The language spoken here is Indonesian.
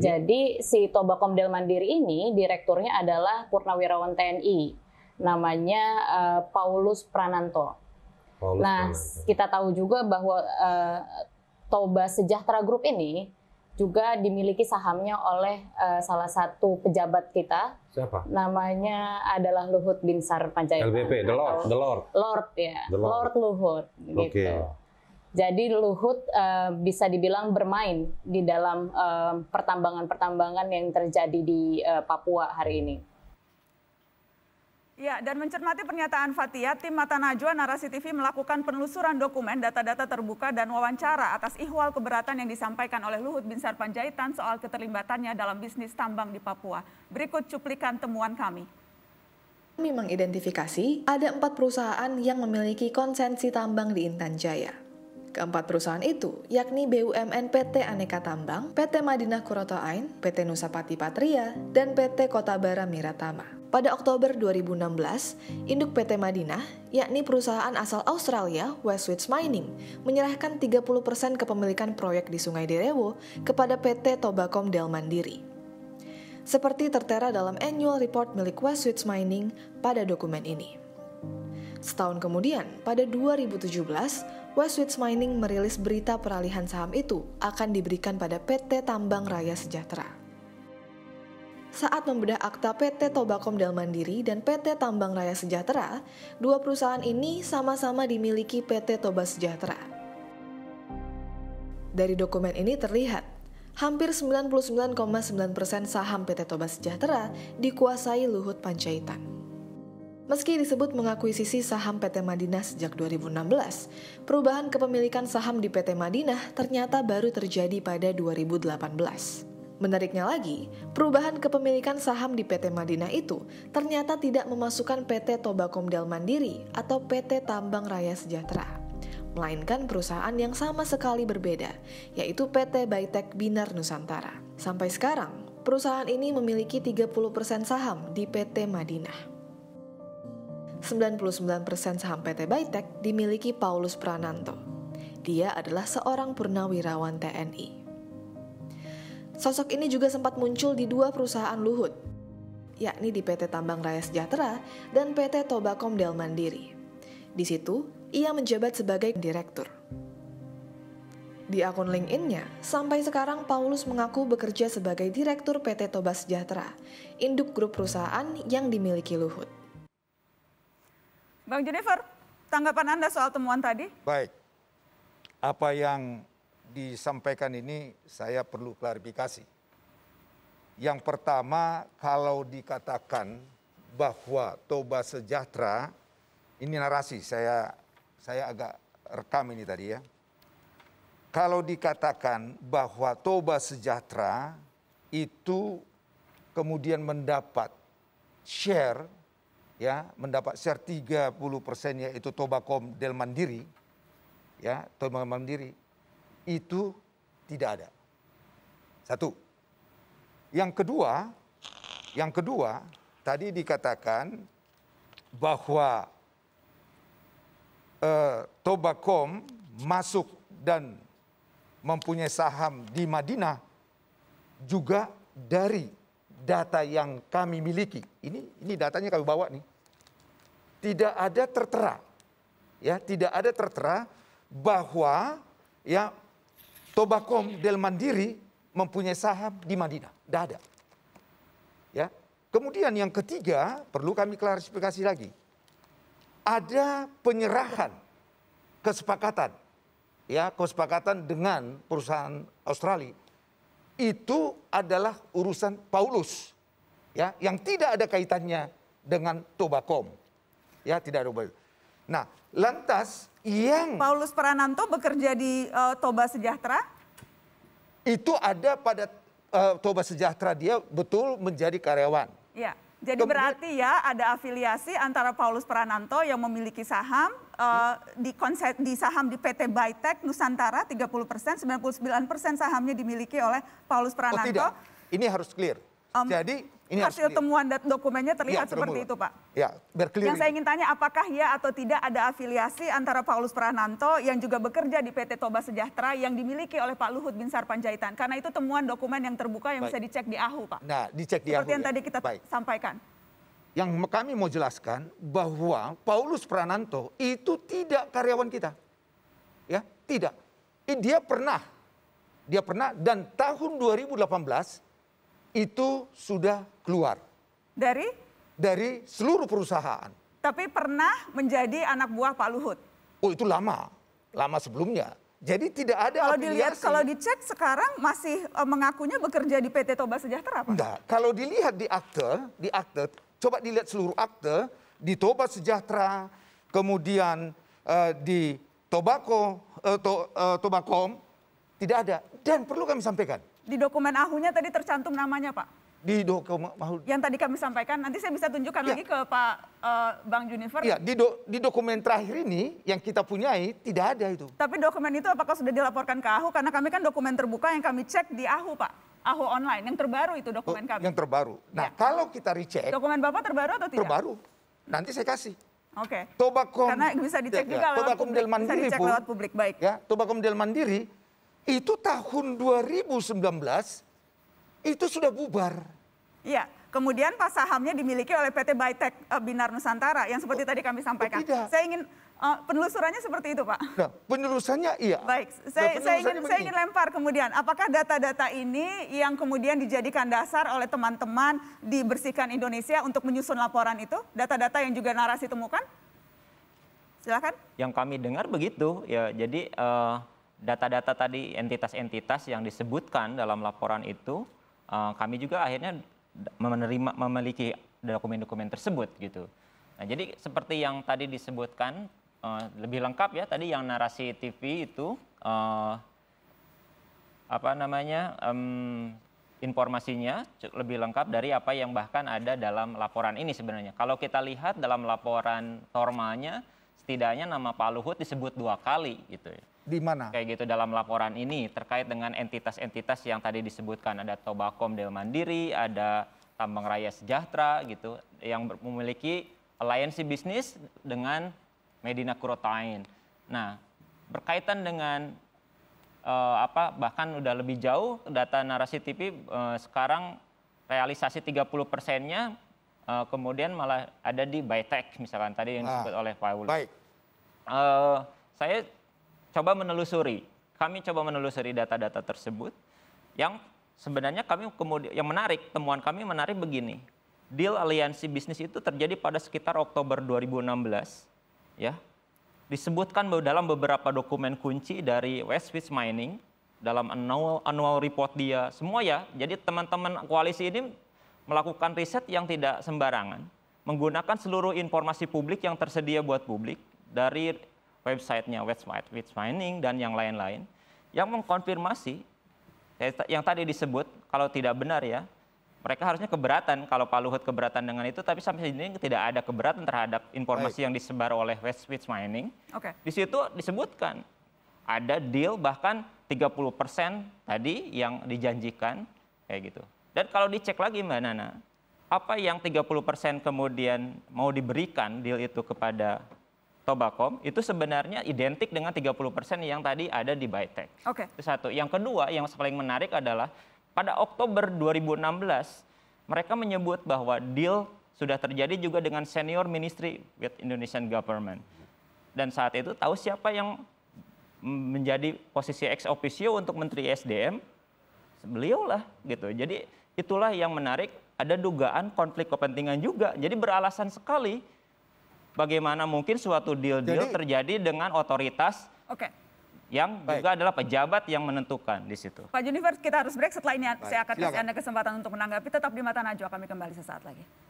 Iya. Jadi si Toba Komdel Mandiri ini direkturnya adalah Purnawirawan TNI, namanya uh, Paulus Prananto. Paulus nah, Prananto. kita tahu juga bahwa uh, Toba Sejahtera Group ini juga dimiliki sahamnya oleh uh, salah satu pejabat kita. Siapa? Namanya adalah Luhut Binsar Panjaitan. LBP, The Lord, The Lord. Lord ya, The Lord, Lord Luhut. Gitu. Okay. Jadi Luhut uh, bisa dibilang bermain di dalam eh, pertambangan-pertambangan uh, yang terjadi di uh, Papua hari ini. Ya, dan mencermati pernyataan Fatia, tim Mata Najwa Narasi TV melakukan penelusuran dokumen, data-data terbuka, dan wawancara atas ihwal keberatan yang disampaikan oleh Luhut Bin Sarpanjaitan soal keterlibatannya dalam bisnis tambang di Papua. Berikut cuplikan temuan kami kami mengidentifikasi ada empat perusahaan yang memiliki konsensi tambang di Intan Jaya. Keempat perusahaan itu, yakni BUMN PT Aneka Tambang, PT Madinah Kuroto Ain, PT Pati Patria, dan PT Kota Bara Miratama. Pada Oktober 2016, induk PT Madinah, yakni perusahaan asal Australia Westwich Mining, menyerahkan 30% kepemilikan proyek di Sungai Derewo kepada PT Tobacom Del Mandiri. Seperti tertera dalam annual report milik Westwich Mining pada dokumen ini. Setahun kemudian, pada 2017, Westwich Mining merilis berita peralihan saham itu akan diberikan pada PT Tambang Raya Sejahtera saat membedah akta PT Tobakom Mandiri dan PT Tambang Raya Sejahtera, dua perusahaan ini sama-sama dimiliki PT Toba Sejahtera. Dari dokumen ini terlihat, hampir 99,9% saham PT Toba Sejahtera dikuasai Luhut Panjaitan. Meski disebut mengakuisisi saham PT Madinah sejak 2016, perubahan kepemilikan saham di PT Madinah ternyata baru terjadi pada 2018. Menariknya lagi, perubahan kepemilikan saham di PT Madinah itu ternyata tidak memasukkan PT Tobakom Del Mandiri atau PT Tambang Raya Sejahtera, melainkan perusahaan yang sama sekali berbeda, yaitu PT Baitek Binar Nusantara. Sampai sekarang, perusahaan ini memiliki 30% saham di PT Madinah. 99% saham PT Baitek dimiliki Paulus Prananto. Dia adalah seorang purnawirawan TNI. Sosok ini juga sempat muncul di dua perusahaan Luhut, yakni di PT Tambang Raya Sejahtera dan PT Tobakom Del Mandiri. Di situ, ia menjabat sebagai direktur. Di akun LinkedIn-nya, sampai sekarang Paulus mengaku bekerja sebagai direktur PT Toba Sejahtera, induk grup perusahaan yang dimiliki Luhut. Bang Jennifer, tanggapan Anda soal temuan tadi? Baik. Apa yang disampaikan ini saya perlu klarifikasi. Yang pertama, kalau dikatakan bahwa Toba Sejahtera, ini narasi saya saya agak rekam ini tadi ya. Kalau dikatakan bahwa Toba Sejahtera itu kemudian mendapat share ya mendapat share 30 persen yaitu Tobakom Del Mandiri, ya Tobakom Mandiri, itu tidak ada. Satu. Yang kedua, yang kedua tadi dikatakan bahwa eh, Tobakom masuk dan mempunyai saham di Madinah juga dari data yang kami miliki, ini ini datanya kami bawa nih. Tidak ada tertera. Ya, tidak ada tertera bahwa ya Tobakom Del Mandiri mempunyai saham di Madinah. Tidak ada. Ya. Kemudian yang ketiga, perlu kami klarifikasi lagi. Ada penyerahan kesepakatan ya kesepakatan dengan perusahaan Australia itu adalah urusan Paulus ya yang tidak ada kaitannya dengan Tobakom. Ya, tidak ada Nah, lantas yang Paulus Prananto bekerja di uh, Toba Sejahtera itu ada pada uh, Toba Sejahtera dia betul menjadi karyawan. Ya. Jadi Kemudian, berarti ya ada afiliasi antara Paulus Prananto yang memiliki saham Eh, di konsep di saham di PT Bytek Nusantara 30 persen, 99 persen sahamnya dimiliki oleh Paulus Prananto. Oh tidak, ini harus clear. Um, Jadi ini hasil harus temuan dan dokumennya terlihat ya, seperti itu, Pak. Ya, Yang saya ingin tanya, apakah ya atau tidak ada afiliasi antara Paulus Prananto yang juga bekerja di PT Toba Sejahtera yang dimiliki oleh Pak Luhut Binsar Panjaitan? Karena itu temuan dokumen yang terbuka yang Baik. bisa dicek di AHU, Pak. Nah, dicek di seperti AHU. Seperti yang ya. tadi kita Baik. sampaikan yang kami mau jelaskan bahwa Paulus Prananto itu tidak karyawan kita. Ya, tidak. Dia pernah dia pernah dan tahun 2018 itu sudah keluar. Dari dari seluruh perusahaan. Tapi pernah menjadi anak buah Pak Luhut. Oh, itu lama. Lama sebelumnya. Jadi tidak ada kalau afiliasi. dilihat kalau dicek sekarang masih eh, mengakunya bekerja di PT Toba Sejahtera Pak. Enggak, kalau dilihat di akte, di akte Coba dilihat seluruh akte di Toba Sejahtera, kemudian uh, di Tobako uh, eh, to, uh, eh, Tobakom tidak ada dan perlu kami sampaikan. Di dokumen ahunya tadi tercantum namanya, Pak. Di dokumen ahu. Yang tadi kami sampaikan, nanti saya bisa tunjukkan ya. lagi ke Pak uh, Bang Junifer. Ya, di, do, di dokumen terakhir ini yang kita punyai tidak ada itu. Tapi dokumen itu apakah sudah dilaporkan ke Ahu? Karena kami kan dokumen terbuka yang kami cek di Ahu, Pak. Aho online yang terbaru itu dokumen oh, kami. Yang terbaru. Nah, ya. kalau kita recheck. Dokumen Bapak terbaru atau tidak? Terbaru. Nanti saya kasih. Oke. Okay. Tobakom. Karena bisa ya, dicek ya, juga ya. Tobakom Del Mandiri bisa dicek pun, lewat publik. Baik. Ya, Tobakom Del Mandiri itu tahun 2019 itu sudah bubar. Iya. Kemudian pas sahamnya dimiliki oleh PT Bytek eh, Binar Nusantara yang seperti oh, tadi kami sampaikan. Oh, tidak. Saya ingin Uh, penelusurannya seperti itu, Pak. Nah, penelusurannya iya. Baik, saya, nah, saya ingin saya ingin lempar kemudian, apakah data-data ini yang kemudian dijadikan dasar oleh teman-teman dibersihkan Indonesia untuk menyusun laporan itu, data-data yang juga narasi temukan? Silakan. Yang kami dengar begitu, ya. Jadi eh, data-data tadi entitas-entitas yang disebutkan dalam laporan itu, kami juga akhirnya menerima memiliki dokumen-dokumen tersebut gitu. Nah, jadi seperti yang tadi disebutkan uh, lebih lengkap ya tadi yang narasi TV itu uh, apa namanya um, informasinya lebih lengkap dari apa yang bahkan ada dalam laporan ini sebenarnya. Kalau kita lihat dalam laporan formalnya setidaknya nama Pak Luhut disebut dua kali gitu ya. Di mana? Kayak gitu dalam laporan ini terkait dengan entitas-entitas yang tadi disebutkan ada Tobakom Del Mandiri, ada Tambang Raya Sejahtera gitu yang memiliki aliansi bisnis dengan Medina Kurotain. Nah, berkaitan dengan uh, apa bahkan udah lebih jauh data narasi TV uh, eh, sekarang realisasi 30 persennya uh, kemudian malah ada di Bytek misalkan tadi yang ah, disebut ah, oleh Pak Luhut. Baik. Eh, saya coba menelusuri, kami coba menelusuri data-data tersebut yang sebenarnya kami kemudian yang menarik temuan kami menarik begini. Deal aliansi bisnis itu terjadi pada sekitar Oktober 2016 ya. Disebutkan dalam beberapa dokumen kunci dari Westwich Mining dalam annual annual report dia semua ya. Jadi teman-teman koalisi ini melakukan riset yang tidak sembarangan, menggunakan seluruh informasi publik yang tersedia buat publik dari websitenya Website Witch Mining dan yang lain-lain yang mengkonfirmasi yang tadi disebut kalau tidak benar ya mereka harusnya keberatan kalau Pak Luhut keberatan dengan itu tapi sampai sini tidak ada keberatan terhadap informasi Baik. yang disebar oleh West Switch Mining. Okay. Di situ disebutkan ada deal bahkan 30% tadi yang dijanjikan kayak gitu. Dan kalau dicek lagi Mbak Nana, apa yang 30% kemudian mau diberikan deal itu kepada Tobacom itu sebenarnya identik dengan 30% yang tadi ada di Biotech. Oke. Okay. Itu satu. Yang kedua yang paling menarik adalah pada Oktober 2016 mereka menyebut bahwa deal sudah terjadi juga dengan senior ministry with Indonesian government. Dan saat itu tahu siapa yang menjadi posisi ex officio untuk menteri SDM? Beliau lah gitu. Jadi itulah yang menarik ada dugaan konflik kepentingan juga. Jadi beralasan sekali bagaimana mungkin suatu deal-deal terjadi dengan otoritas okay. yang Baik. juga adalah pejabat yang menentukan di situ. Pak Junifer, kita harus break setelah ini Baik. saya akan kasih Anda kesempatan untuk menanggapi. Tetap di Mata Najwa, kami kembali sesaat lagi.